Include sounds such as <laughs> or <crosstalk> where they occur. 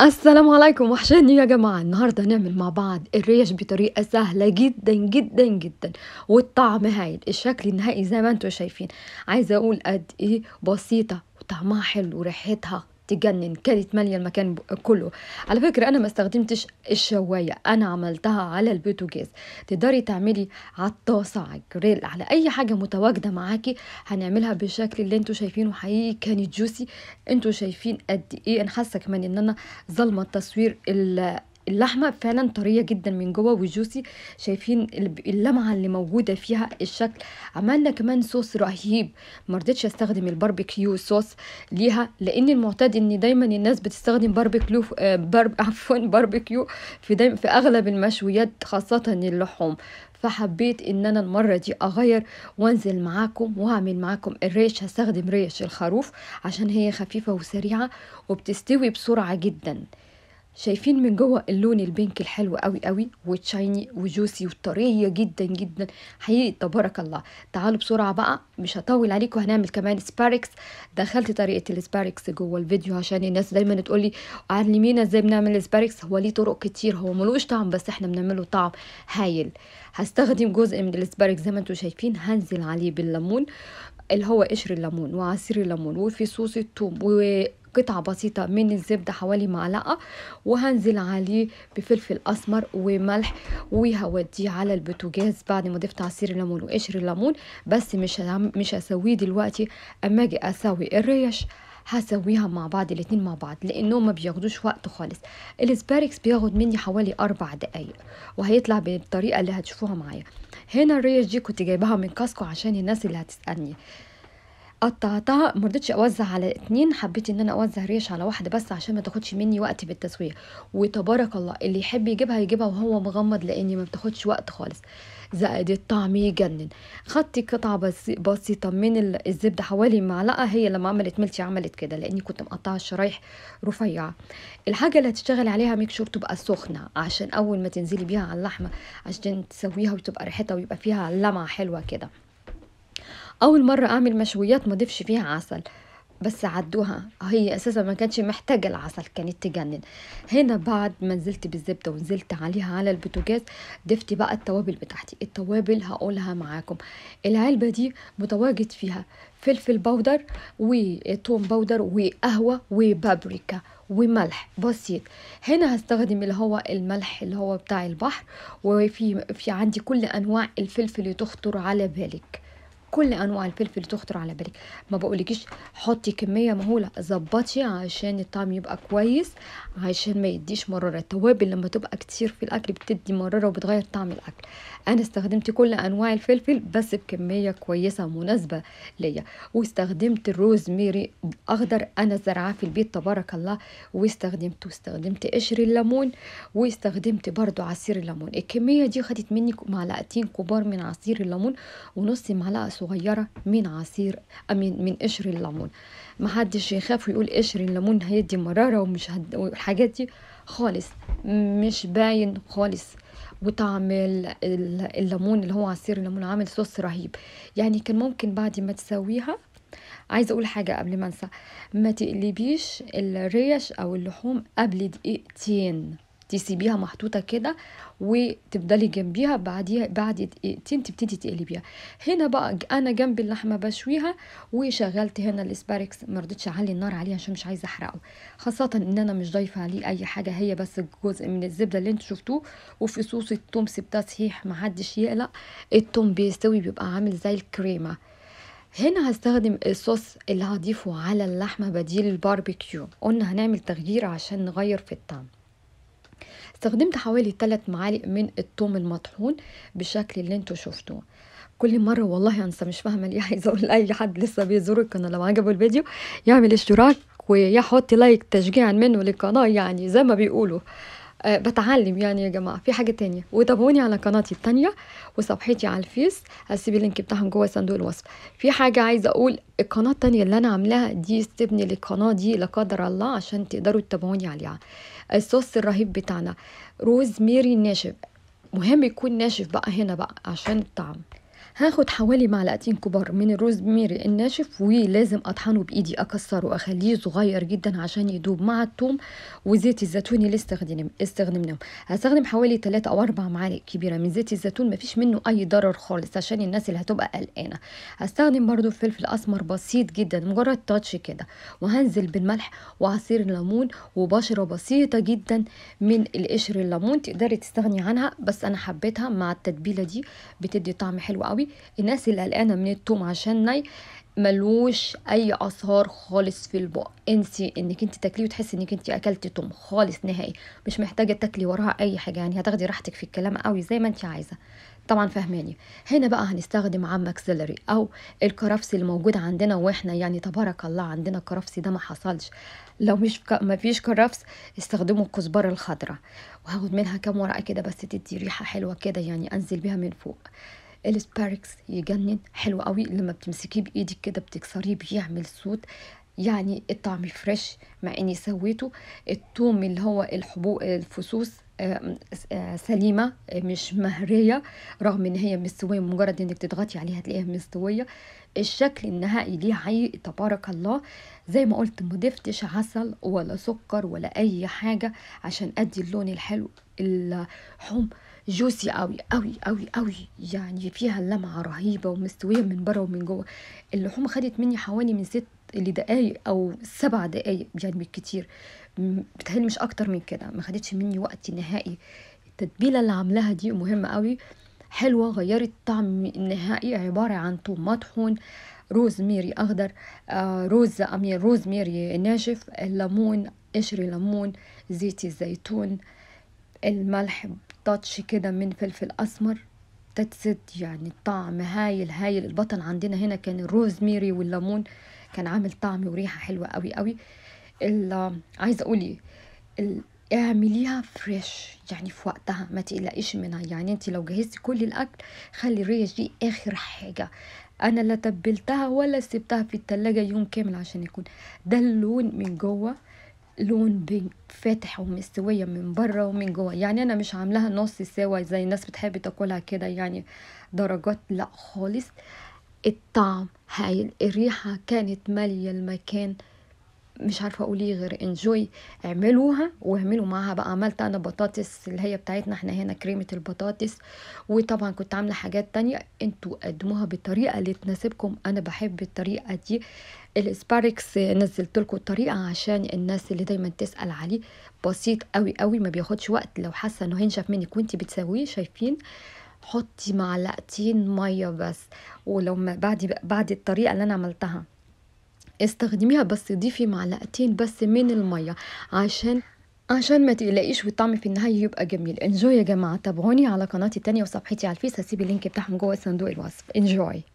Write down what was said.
السلام عليكم وحشاني يا جماعة النهاردة هنعمل مع بعض الريش بطريقة سهلة جدا جدا جدا والطعم هايل الشكل النهائي زي ما انتوا شايفين عايزة اقول قد ايه بسيطة وطعمها حلو وريحتها تجنن كانت ماليه المكان كله على فكره انا ما استخدمتش الشوايه انا عملتها على البوتاجاز تقدري تعملي على الطاسه على الجريل على اي حاجه متواجده معاكي هنعملها بالشكل اللي انتوا شايفينه حقيقي كانت جوسي انتوا شايفين قد ايه انا حاسه كمان ان انا ظلمه التصوير اللحمه فعلا طريه جدا من جوه وجوسي شايفين اللمعه اللي موجوده فيها الشكل عملنا كمان صوص رهيب ما رضيتش استخدم الباربيكيو صوص ليها لان المعتاد ان دايما الناس بتستخدم باربيكيو بارب <laughs> عفوا باربيكيو في دايما في اغلب المشويات خاصه اللحوم فحبيت ان انا المره دي اغير وانزل معاكم واعمل معاكم الريش هستخدم ريش الخروف عشان هي خفيفه وسريعه وبتستوي بسرعه جدا شايفين من جوه اللون البينك الحلو قوي قوي وتشايني وجوسي وطريه جدا جدا حقيقي تبارك الله تعالوا بسرعه بقى مش هطول عليكم هنعمل كمان سباركس دخلت طريقه السباركس جوه الفيديو عشان الناس دايما تقول لي علمينا ازاي بنعمل السباركس هو ليه طرق كتير هو ملوش طعم بس احنا بنعمله طعم هايل هستخدم جزء من السباركس زي ما انتم شايفين هنزل عليه بالليمون اللي هو قشر الليمون وعصير الليمون وفي صوص الثوم قطعة بسيطة من الزبدة حوالي معلقة وهنزل عليه بفلفل أسمر وملح وهوديه على البوتاجاز بعد ما ضفت عصير الليمون وقشر الليمون بس مش مش هسويه دلوقتي اما اجي اسوي الريش هسويها مع بعض الاتنين مع بعض لانهم ما بياخدوش وقت خالص الاسباركس بياخد مني حوالي اربع دقايق وهيطلع بالطريقه اللي هتشوفوها معايا هنا الريش دي كنت جايباها من كاسكو عشان الناس اللي هتسالني قطعتها ما رضيتش اوزع على اتنين حبيت ان انا اوزع ريش على واحده بس عشان ما تاخدش مني وقت بالتسويه وتبارك الله اللي يحب يجيبها يجيبها وهو مغمض لان ما بتاخدش وقت خالص زائد الطعم يجنن خدت قطعه بس بسيطه من الزبده حوالي معلقه هي لما عملت ملتي عملت كده لاني كنت مقطعه الشرايح رفيعه الحاجه اللي هتشتغل عليها ميك شور تبقى سخنه عشان اول ما تنزلي بيها على اللحمه عشان تسويها وتبقى ريحتها ويبقى فيها لمعه حلوه كده اول مره اعمل مشويات ما ضفش فيها عسل بس عدوها هي اساسا ما كانتش محتاجه العسل كانت تجنن هنا بعد ما نزلت بالزبده ونزلت عليها على البوتاجاز ضفت بقى التوابل بتاعتي التوابل هقولها معاكم العلبه دي متواجد فيها فلفل باودر وتوم باودر وقهوه وبابريكا وملح بسيط هنا هستخدم اللي هو الملح اللي هو بتاع البحر وفي في عندي كل انواع الفلفل اللي تخطر على بالك كل انواع الفلفل تخطر على بالك ما بقولكيش حطي كميه مهوله ظبطي عشان الطعم يبقى كويس عشان ما يديش مراره التوابل لما تبقى كتير في الاكل بتدي مراره وبتغير طعم الاكل انا استخدمت كل انواع الفلفل بس بكميه كويسه مناسبه ليا واستخدمت الروز ميري اخضر انا زرعاه في البيت تبارك الله واستخدمته واستخدمت قشر الليمون واستخدمت برضو عصير الليمون الكميه دي خدت مني معلقتين كبار من عصير الليمون ونص معلقه صغيرة من عصير آه، من من قشر الليمون ما حدش يخاف ويقول قشر الليمون هيدي مرارة ومش هد... والحاجات دي خالص مش باين خالص وطعم الليمون اللي هو عصير الليمون عامل صوص رهيب يعني كان ممكن بعد ما تسويها عايزه اقول حاجه قبل ما انسى ما تقلبيش الريش او اللحوم قبل دقيقتين تسيبيها محطوطه كده وتفضلي جنبيها بعديها بعد دقيقتين تبتدي تقلبيها هنا بقى انا جنب اللحمه بشويها وشغلت هنا الاسباركس ما رضيتش اعلي النار عليه عشان مش عايزه احرقه خاصه ان انا مش ضايفه عليه اي حاجه هي بس جزء من الزبده اللي انتوا شفتوه وفي صوص التوم سبتها صحيح محدش يقلق التوم بيستوي بيبقى عامل زي الكريمه هنا هستخدم الصوص اللي هضيفه على اللحمه بديل الباربيكيو قلنا هنعمل تغيير عشان نغير في الطعم استخدمت حوالي 3 معالق من الثوم المطحون بالشكل اللي انتوا شفتوه كل مره والله انسى مش فاهمه ليه عايزه اقول لاي حد لسه بيزور القناه لو عجبه الفيديو يعمل اشتراك ويحط لايك تشجيعا منه للقناه يعني زي ما بيقولوا أه بتعلم يعني يا جماعة في حاجة تانية وتابعوني على قناتي التانية وصفحتي على الفيس هسيب اللينك بتاعهم جوه صندوق الوصف في حاجة عايزة أقول القناة التانية اللي أنا عاملاها دي استبني للقناة دي لا قدر الله عشان تقدروا تتابعوني عليها الصوص الرهيب بتاعنا روز ميري ناشف مهم يكون ناشف بقى هنا بقى عشان الطعم هاخد حوالي معلقتين كبار من ميري الناشف ولازم اطحنه بايدي اكسره واخليه صغير جدا عشان يدوب مع الثوم وزيت الزيتون اللي استخدم استخدمناه هستخدم حوالي 3 او 4 معالق كبيره من زيت الزيتون مفيش منه اي ضرر خالص عشان الناس اللي هتبقى قلقانه هستخدم برده فلفل اسمر بسيط جدا مجرد تاتش كده وهنزل بالملح وعصير الليمون وبشره بسيطه جدا من القشر الليمون تقدري تستغني عنها بس انا حبيتها مع التتبيله دي بتدي طعم حلو قوي الناس اللي قلقانه من التوم عشان ناي ملوش اي اثار خالص في البق انسي انك انت تاكليه وتحسي انك انت اكلتي توم خالص نهائي مش محتاجه تاكلي وراها اي حاجه يعني هتاخدي راحتك في الكلام قوي زي ما انت عايزه طبعا فهماني هنا بقى هنستخدم عم اكسلري او الكرفس اللي موجود عندنا واحنا يعني تبارك الله عندنا كرفس ده ما حصلش لو مش ك... ما فيش كرفس استخدموا الكزبره الخضراء وهاخد منها كام ورقه كده بس تدي ريحه حلوه كده يعني انزل بيها من فوق السباركس يجنن حلو قوي لما بتمسكيه بايدك كده بتكسريه بيعمل صوت يعني الطعم فريش مع اني سويته التوم اللي هو الحبوب الفصوص آه، آه، سليمة آه، مش مهرية رغم ان هي مستوية مجرد انك تضغطي عليها تلاقيها مستوية الشكل النهائي ليه عي تبارك الله زي ما قلت مضفتش عسل ولا سكر ولا اي حاجة عشان ادي اللون الحلو الحمر جوسي قوي قوي قوي قوي يعني فيها لمعة رهيبة ومستوية من بره ومن جوه اللحوم خدت مني حوالي من ست لدقايق أو سبع دقايق يعني بالكتير بتهيألي مش أكتر من كده ما خدتش مني وقت نهائي التتبيلة اللي عاملاها دي مهمة قوي حلوة غيرت طعم النهائي عبارة عن توم مطحون روزميري أخضر أمير آه، روز ميري ناشف الليمون قشر ليمون زيت الزيتون الملح تاتش كده من فلفل اسمر تتسد يعني الطعم هايل هايل البطن عندنا هنا كان الروزميري والليمون كان عامل طعم وريحه حلوه قوي قوي عايزه اقول ايه اعمليها فريش يعني في وقتها ما تقلقيش منها يعني انت لو جهزتي كل الاكل خلي الريش دي اخر حاجه انا لا تبلتها ولا سبتها في التلاجة يوم كامل عشان يكون ده اللون من جوه لون بينك فاتح ومستوية من برا ومن جوا يعني أنا مش عاملاها نص سوا زي الناس بتحب تاكلها كده يعني درجات لا خالص الطعم هايل الريحة كانت مالية المكان مش عارفه اقول ايه غير انجوي اعملوها واعملوا معاها بقى عملت انا بطاطس اللي هي بتاعتنا احنا هنا كريمه البطاطس وطبعا كنت عامله حاجات تانية انتوا قدموها بالطريقه اللي تناسبكم انا بحب الطريقه دي الاسباركس نزلت لكم الطريقه عشان الناس اللي دايما تسال عليه بسيط قوي قوي ما بياخدش وقت لو حاسه انه هينشف منك وانت بتسويه شايفين حطي معلقتين ميه بس ولو ما بعد بعد الطريقه اللي انا عملتها استخدميها بس ضيفي معلقتين بس من المية عشان عشان ما تقلقيش والطعم في النهاية يبقى جميل انجوي يا جماعة تابعوني على قناتي التانية وصفحتي على الفيس هسيب اللينك بتاعهم جوه صندوق الوصف انجوي